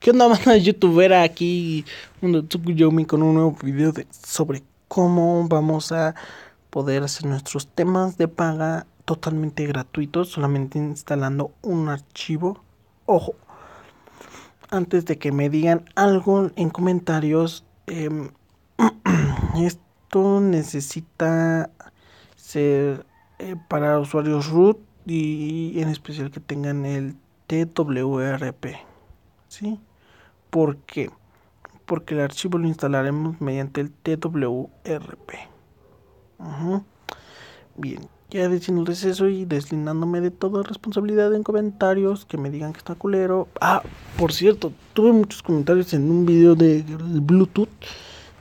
¿Qué onda, banda youtubera? Aquí me con un nuevo video sobre cómo vamos a poder hacer nuestros temas de paga totalmente gratuitos, solamente instalando un archivo. Ojo, antes de que me digan algo en comentarios, em, esto necesita ser eh, para usuarios root y en especial que tengan el TWRP. ¿Sí? ¿Por qué? Porque el archivo lo instalaremos mediante el TWRP. Bien, ya diciéndoles eso y deslindándome de toda responsabilidad en comentarios que me digan que está culero. Ah, por cierto, tuve muchos comentarios en un video de Bluetooth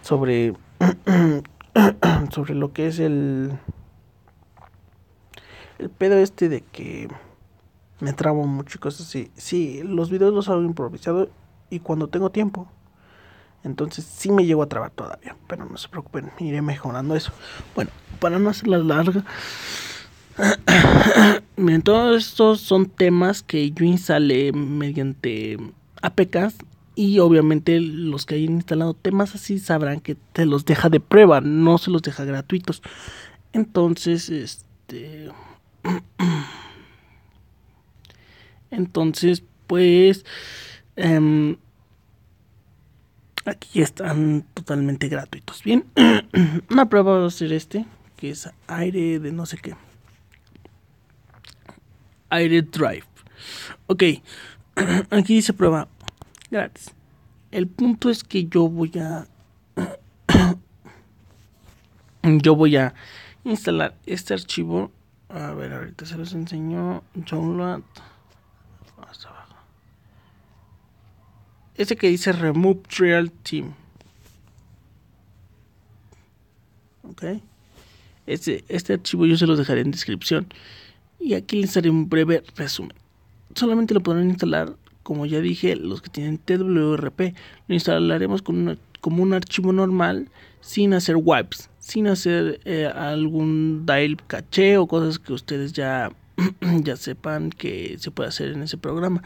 sobre sobre lo que es el el pedo este de que me trabo mucho y cosas así. Sí, los videos los hago improvisado y cuando tengo tiempo. Entonces sí me llego a trabar todavía, pero no se preocupen, iré mejorando eso. Bueno, para no hacerla larga... miren, todos estos son temas que yo instalé mediante APKs y obviamente los que hayan instalado temas así sabrán que te los deja de prueba, no se los deja gratuitos. Entonces, este... Entonces, pues Em, aquí están totalmente gratuitos. Bien, una prueba va a ser este, que es aire de no sé qué. Aire Drive. Ok, aquí dice prueba gratis. El punto es que yo voy a... yo voy a instalar este archivo. A ver, ahorita se los enseño. Download. Vamos a ver este que dice Remove Trial Team. Ok. Este, este archivo yo se los dejaré en descripción. Y aquí les haré un breve resumen. Solamente lo podrán instalar, como ya dije, los que tienen TWRP. Lo instalaremos como un archivo normal, sin hacer wipes, sin hacer eh, algún dial caché o cosas que ustedes ya, ya sepan que se puede hacer en ese programa.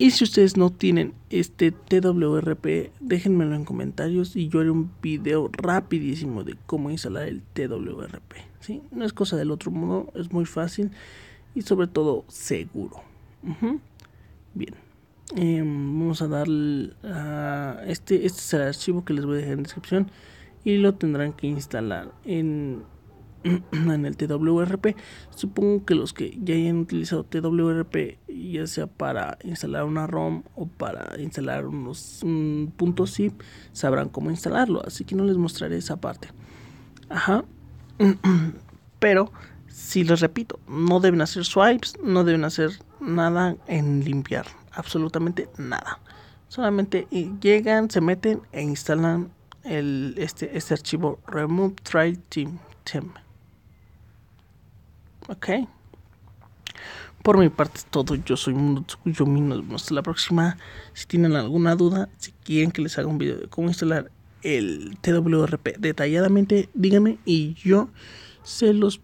Y si ustedes no tienen este TWRP, déjenmelo en comentarios y yo haré un video rapidísimo de cómo instalar el TWRP. ¿sí? No es cosa del otro modo, es muy fácil y sobre todo seguro. Bien, em, vamos a dar a este, este es el archivo que les voy a dejar en descripción y lo tendrán que instalar en en el TWRP. Supongo que los que ya hayan utilizado TWRP ya sea para instalar una ROM o para instalar unos puntos zip, sabrán cómo instalarlo. Así que no les mostraré esa parte. Ajá. Pero, si les repito, no deben hacer swipes, no deben hacer nada en limpiar, absolutamente nada. Solamente eh, llegan, se meten e instalan el, este, este archivo remove try team. Por mi parte todo. Yo soy Mundo Tsukuyomi. Nos vemos hasta la próxima. Si tienen alguna duda, si quieren que les haga un video de cómo instalar el TWRP detalladamente, díganme y yo se los.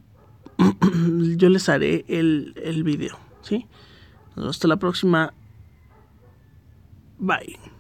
yo les haré el, el video. ¿Sí? hasta la próxima. Bye.